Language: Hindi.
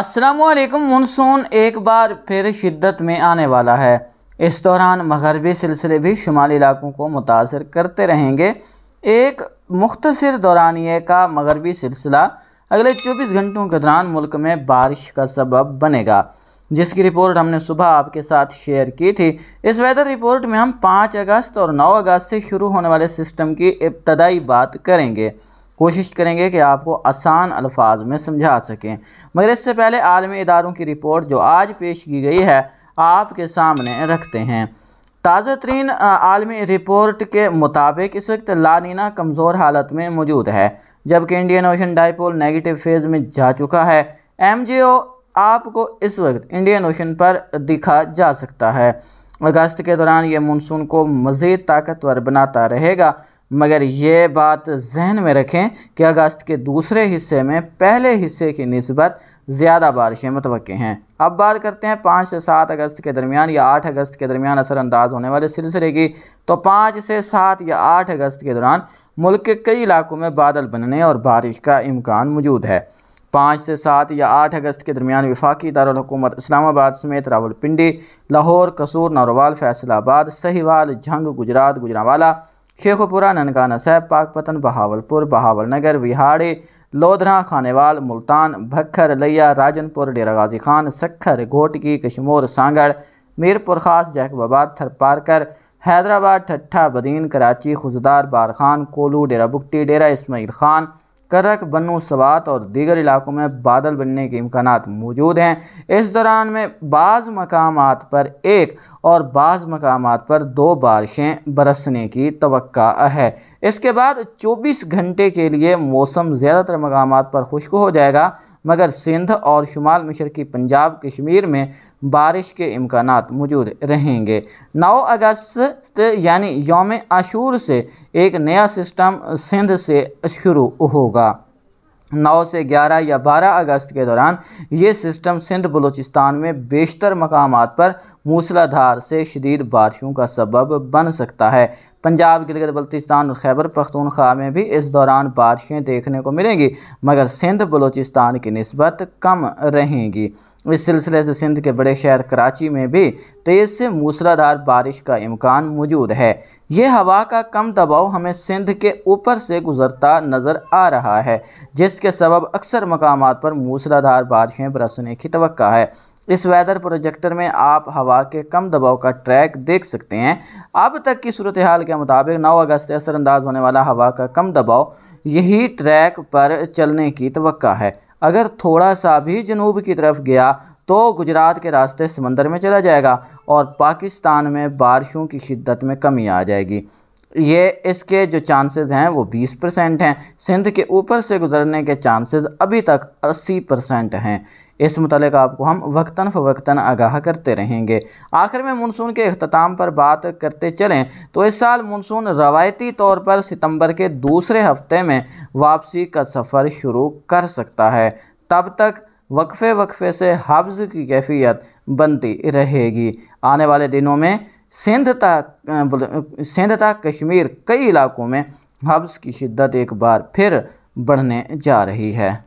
असलकम मानसून एक बार फिर शिद्दत में आने वाला है इस दौरान मगरबी सिलसिले भी शुमाली इलाकों को मुतासर करते रहेंगे एक मुख्तर दौरानिए का मगरबी सिलसिला अगले 24 घंटों के दौरान मुल्क में बारिश का सबब बनेगा जिसकी रिपोर्ट हमने सुबह आपके साथ शेयर की थी इस वेदर रिपोर्ट में हम 5 अगस्त और 9 अगस्त से शुरू होने वाले सिस्टम की इब्तदाई बात करेंगे कोशिश करेंगे कि आपको आसान अल्फाज में समझा सकें मगर इससे पहले आलमी इदारों की रिपोर्ट जो आज पेश की गई है आपके सामने रखते हैं ताज़ा तरीन आलमी रिपोर्ट के मुताबिक इस वक्त लानीना कमज़ोर हालत में मौजूद है जबकि Indian Ocean dipole negative phase में जा चुका है एम आपको इस वक्त इंडियन ओशन पर दिखा जा सकता है अगस्त के दौरान यह मानसून को मज़ीद ताकतवर बनाता रहेगा मगर ये बात जहन में रखें कि अगस्त के दूसरे हिस्से में पहले हिस्से की नस्बत ज़्यादा बारिशें मतव हैं अब बात करते हैं पाँच से सात अगस्त के दरमियान या आठ अगस्त के दरमियान असरानंदाज होने वाले सिलसिले की तो पाँच से सात या आठ अगस्त के दौरान मुल्क के कई इलाकों में बादल बनने और बारिश का इम्कान मौजूद है पाँच से सात या आठ अगस्त के दरमियान विफाक दारकूमत इस्लामाबाद समेत रावलपिंडी लाहौर कसूर नारोवाल फैसलाबाद सहीवाल झंग गुजरात गुजरावाला शेखपुरा ननकाना साहब पाकपतन बहावलपुर बहावल नगर विहाड़ी लोधरा खानेवाल मुल्तान भक्खर लिया राजनपुर डेरा गाजी खान सखर घोटकी कश्मोर सांगड़ मीरपुर खास जैकबाबाद थरपारकर हैदराबाद ठट्ठा बदीन कराची खुजदार बार खान कोलू डेरा बुकटी डेरा इसमाइल खान करक बनो सवात और दीगर इलाकों में बादल बनने के इम्कान मौजूद हैं इस दौरान में बाज़ मकाम पर एक और बाज़ मकाम पर दो बारिशें बरसने की तो है इसके बाद 24 घंटे के लिए मौसम ज़्यादातर मकाम पर खुश्क हो जाएगा मगर सिंध और शुमाल मशरक़ी पंजाब कश्मीर में बारिश के इम्कान मौजूद रहेंगे नौ अगस्त से यानी योम आशूर से एक नया सिस्टम सिंध से शुरू होगा नौ से ग्यारह या बारह अगस्त के दौरान ये सिस्टम सिंध बलूचिस्तान में बेशतर मकाम पर मूसलाधार से शदीद बारिशों का सबब बन सकता है पंजाब गिलगित बल्तिस्तान और खैबर पख्तूनख्वा में भी इस दौरान बारिशें देखने को मिलेंगी मगर सिंध बलोचिस्तान की नस्बत कम रहेंगी इस सिलसिले से सिंध के बड़े शहर कराची में भी तेज़ से मूसलाधार बारिश का इम्कान मौजूद है यह हवा का कम दबाव हमें सिंध के ऊपर से गुजरता नज़र आ रहा है जिसके सबब अक्सर मकाम पर मूसलाधार बारिशें बरसने की तो है इस वेदर प्रोजेक्टर में आप हवा के कम दबाव का ट्रैक देख सकते हैं अब तक की सूरत हाल के मुताबिक 9 अगस्त से असरअंदाज होने वाला हवा का कम दबाव यही ट्रैक पर चलने की तो है अगर थोड़ा सा भी जनूब की तरफ गया तो गुजरात के रास्ते समंदर में चला जाएगा और पाकिस्तान में बारिशों की शिद्दत में कमी आ जाएगी ये इसके जो चांसेस हैं वो 20 परसेंट हैं सिंध के ऊपर से गुजरने के चांसेस अभी तक 80 परसेंट हैं इस मतलब आपको हम वक्ता फ़वक्ता आगाह करते रहेंगे आखिर में मानसून के अख्ताम पर बात करते चलें तो इस साल मानसून रवायती तौर पर सितंबर के दूसरे हफ्ते में वापसी का सफ़र शुरू कर सकता है तब तक वक्फे वक्फे से हब्ज़ की कैफियत बनती रहेगी आने वाले दिनों में सिंध तक सिंध तक कश्मीर कई इलाकों में हब्स की शिद्दत एक बार फिर बढ़ने जा रही है